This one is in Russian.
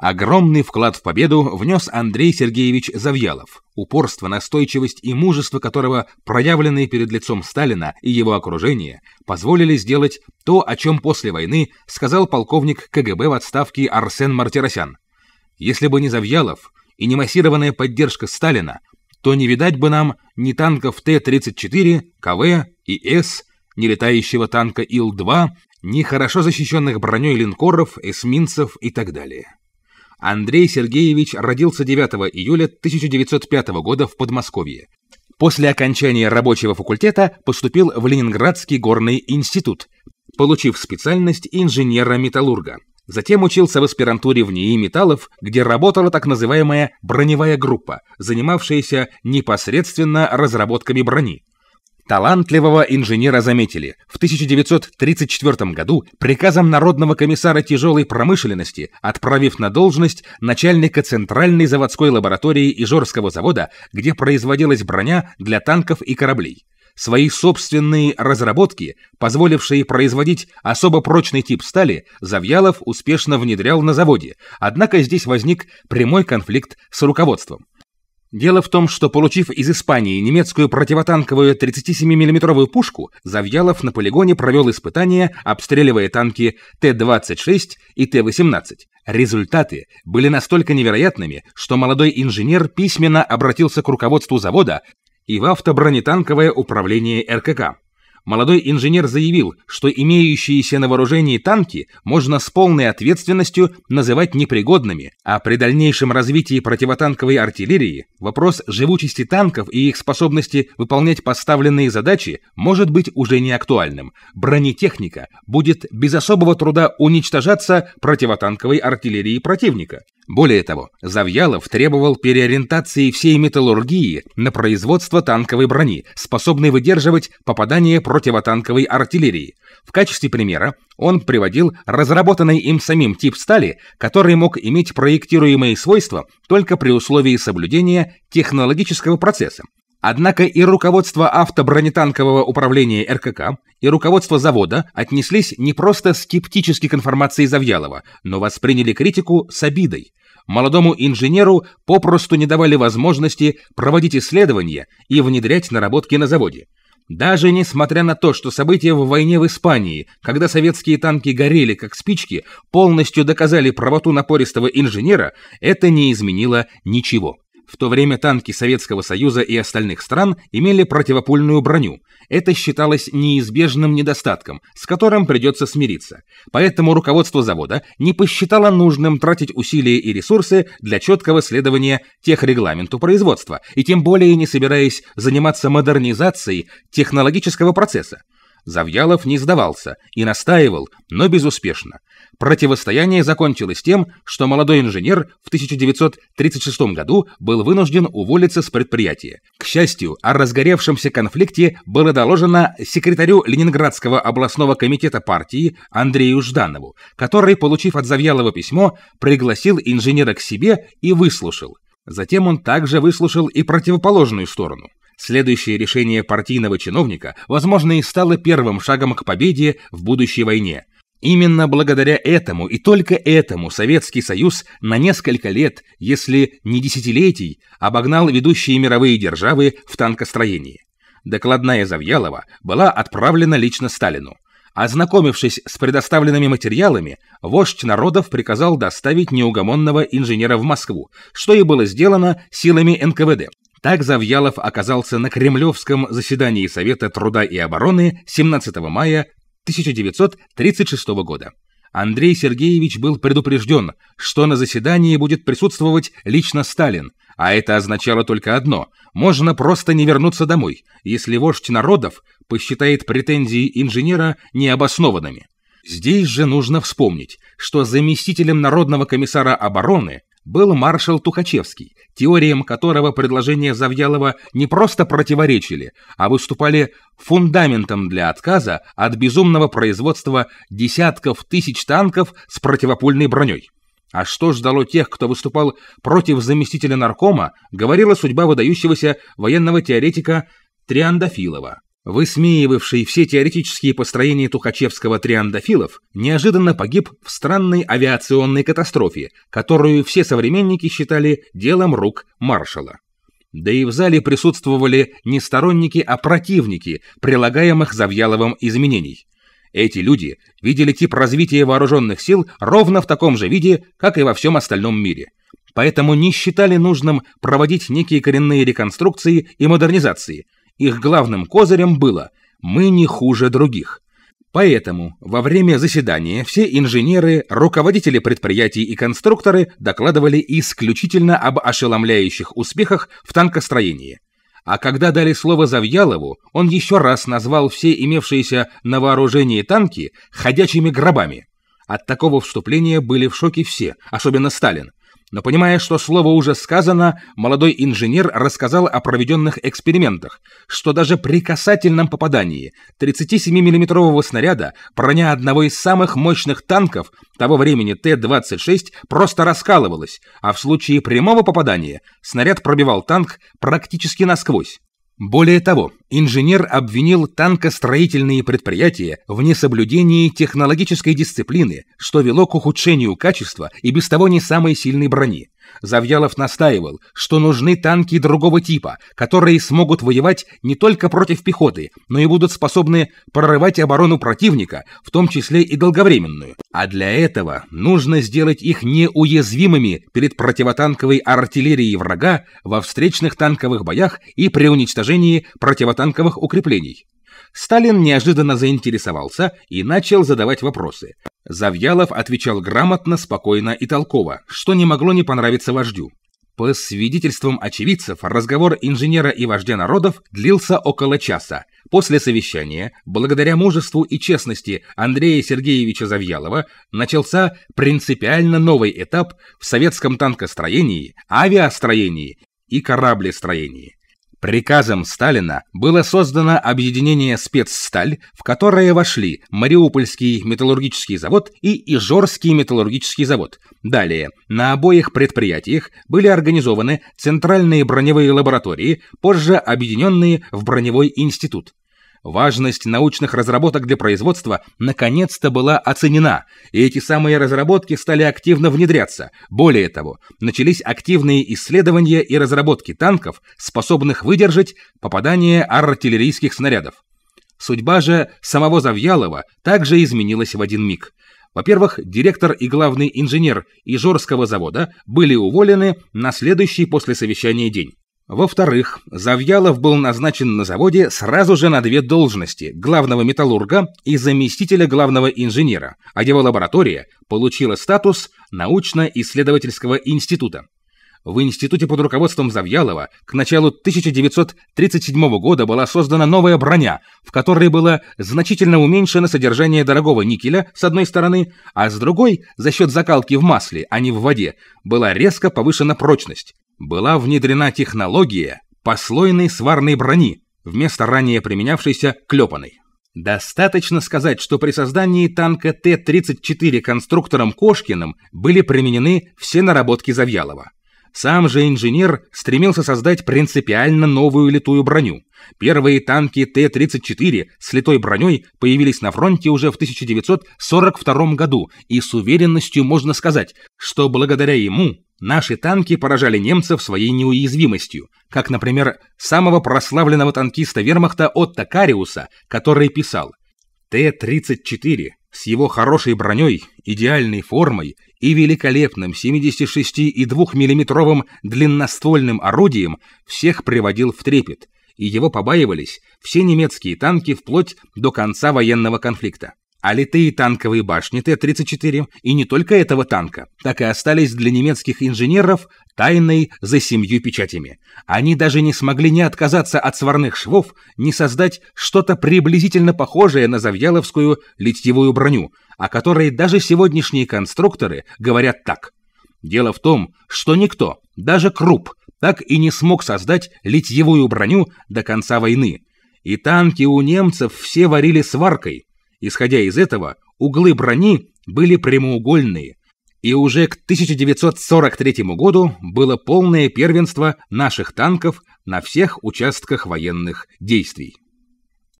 Огромный вклад в победу внес Андрей Сергеевич Завьялов, упорство, настойчивость и мужество которого, проявленные перед лицом Сталина и его окружения, позволили сделать то, о чем после войны сказал полковник КГБ в отставке Арсен Мартиросян. Если бы не Завьялов и не массированная поддержка Сталина, то не видать бы нам ни танков Т-34, КВ и С, ни летающего танка Ил-2, ни хорошо защищенных броней линкоров, эсминцев и так далее. Андрей Сергеевич родился 9 июля 1905 года в Подмосковье. После окончания рабочего факультета поступил в Ленинградский горный институт, получив специальность инженера-металлурга. Затем учился в аспирантуре в НИИ металлов, где работала так называемая броневая группа, занимавшаяся непосредственно разработками брони. Талантливого инженера заметили. В 1934 году приказом Народного комиссара тяжелой промышленности, отправив на должность начальника Центральной заводской лаборатории Ижорского завода, где производилась броня для танков и кораблей. Свои собственные разработки, позволившие производить особо прочный тип стали, Завьялов успешно внедрял на заводе, однако здесь возник прямой конфликт с руководством. Дело в том, что, получив из Испании немецкую противотанковую 37 миллиметровую пушку, Завьялов на полигоне провел испытания, обстреливая танки Т-26 и Т-18. Результаты были настолько невероятными, что молодой инженер письменно обратился к руководству завода и в автобронетанковое управление РКК. Молодой инженер заявил, что имеющиеся на вооружении танки можно с полной ответственностью называть непригодными, а при дальнейшем развитии противотанковой артиллерии вопрос живучести танков и их способности выполнять поставленные задачи может быть уже не актуальным. Бронетехника будет без особого труда уничтожаться противотанковой артиллерией противника. Более того, Завьялов требовал переориентации всей металлургии на производство танковой брони, способной выдерживать попадание противотанковой артиллерии. В качестве примера он приводил разработанный им самим тип стали, который мог иметь проектируемые свойства только при условии соблюдения технологического процесса. Однако и руководство автобронетанкового управления РКК, и руководство завода отнеслись не просто скептически к информации Завьялова, но восприняли критику с обидой. Молодому инженеру попросту не давали возможности проводить исследования и внедрять наработки на заводе. Даже несмотря на то, что события в войне в Испании, когда советские танки горели как спички, полностью доказали правоту напористого инженера, это не изменило ничего. В то время танки Советского Союза и остальных стран имели противопульную броню. Это считалось неизбежным недостатком, с которым придется смириться. Поэтому руководство завода не посчитало нужным тратить усилия и ресурсы для четкого следования техрегламенту производства, и тем более не собираясь заниматься модернизацией технологического процесса. Завьялов не сдавался и настаивал, но безуспешно. Противостояние закончилось тем, что молодой инженер в 1936 году был вынужден уволиться с предприятия. К счастью, о разгоревшемся конфликте было доложено секретарю Ленинградского областного комитета партии Андрею Жданову, который, получив от Завьялова письмо, пригласил инженера к себе и выслушал. Затем он также выслушал и противоположную сторону. Следующее решение партийного чиновника, возможно, и стало первым шагом к победе в будущей войне – Именно благодаря этому и только этому Советский Союз на несколько лет, если не десятилетий, обогнал ведущие мировые державы в танкостроении. Докладная Завьялова была отправлена лично Сталину. Ознакомившись с предоставленными материалами, вождь народов приказал доставить неугомонного инженера в Москву, что и было сделано силами НКВД. Так Завьялов оказался на кремлевском заседании Совета труда и обороны 17 мая 1936 года. Андрей Сергеевич был предупрежден, что на заседании будет присутствовать лично Сталин, а это означало только одно – можно просто не вернуться домой, если вождь народов посчитает претензии инженера необоснованными. Здесь же нужно вспомнить, что заместителем Народного комиссара обороны был маршал Тухачевский, теориям которого предложения Завьялова не просто противоречили, а выступали фундаментом для отказа от безумного производства десятков тысяч танков с противопульной броней. А что ждало тех, кто выступал против заместителя наркома, говорила судьба выдающегося военного теоретика Триандафилова высмеивавший все теоретические построения тухачевского триандафилов, неожиданно погиб в странной авиационной катастрофе, которую все современники считали делом рук маршала. Да и в зале присутствовали не сторонники, а противники прилагаемых Завьяловым изменений. Эти люди видели тип развития вооруженных сил ровно в таком же виде, как и во всем остальном мире. Поэтому не считали нужным проводить некие коренные реконструкции и модернизации – их главным козырем было «мы не хуже других». Поэтому во время заседания все инженеры, руководители предприятий и конструкторы докладывали исключительно об ошеломляющих успехах в танкостроении. А когда дали слово Завьялову, он еще раз назвал все имевшиеся на вооружении танки «ходячими гробами». От такого вступления были в шоке все, особенно Сталин. Но понимая, что слово уже сказано, молодой инженер рассказал о проведенных экспериментах, что даже при касательном попадании 37 миллиметрового снаряда броня одного из самых мощных танков того времени Т-26 просто раскалывалась, а в случае прямого попадания снаряд пробивал танк практически насквозь. Более того, инженер обвинил танкостроительные предприятия в несоблюдении технологической дисциплины, что вело к ухудшению качества и без того не самой сильной брони. Завьялов настаивал, что нужны танки другого типа, которые смогут воевать не только против пехоты, но и будут способны прорывать оборону противника, в том числе и долговременную. А для этого нужно сделать их неуязвимыми перед противотанковой артиллерией врага во встречных танковых боях и при уничтожении противотанковых укреплений. Сталин неожиданно заинтересовался и начал задавать вопросы. Завьялов отвечал грамотно, спокойно и толково, что не могло не понравиться вождю. По свидетельствам очевидцев, разговор инженера и вождя народов длился около часа. После совещания, благодаря мужеству и честности Андрея Сергеевича Завьялова, начался принципиально новый этап в советском танкостроении, авиастроении и кораблестроении. Приказом Сталина было создано объединение «Спецсталь», в которое вошли Мариупольский металлургический завод и Ижорский металлургический завод. Далее, на обоих предприятиях были организованы центральные броневые лаборатории, позже объединенные в броневой институт. Важность научных разработок для производства наконец-то была оценена, и эти самые разработки стали активно внедряться. Более того, начались активные исследования и разработки танков, способных выдержать попадание артиллерийских снарядов. Судьба же самого Завьялова также изменилась в один миг. Во-первых, директор и главный инженер Ижорского завода были уволены на следующий после совещания день. Во-вторых, Завьялов был назначен на заводе сразу же на две должности – главного металлурга и заместителя главного инженера, а его лаборатория получила статус научно-исследовательского института. В институте под руководством Завьялова к началу 1937 года была создана новая броня, в которой было значительно уменьшено содержание дорогого никеля с одной стороны, а с другой, за счет закалки в масле, а не в воде, была резко повышена прочность была внедрена технология послойной сварной брони вместо ранее применявшейся клепаной. Достаточно сказать, что при создании танка Т-34 конструктором Кошкиным были применены все наработки Завьялова. Сам же инженер стремился создать принципиально новую литую броню. Первые танки Т-34 с литой броней появились на фронте уже в 1942 году, и с уверенностью можно сказать, что благодаря ему Наши танки поражали немцев своей неуязвимостью, как, например, самого прославленного танкиста вермахта Отто Кариуса, который писал «Т-34 с его хорошей броней, идеальной формой и великолепным 76,2-мм длинноствольным орудием всех приводил в трепет, и его побаивались все немецкие танки вплоть до конца военного конфликта. А литые танковые башни Т-34 и не только этого танка, так и остались для немецких инженеров тайной за семью печатями. Они даже не смогли не отказаться от сварных швов, не создать что-то приблизительно похожее на завьяловскую литьевую броню, о которой даже сегодняшние конструкторы говорят так. Дело в том, что никто, даже Круп, так и не смог создать литьевую броню до конца войны. И танки у немцев все варили сваркой, Исходя из этого, углы брони были прямоугольные, и уже к 1943 году было полное первенство наших танков на всех участках военных действий.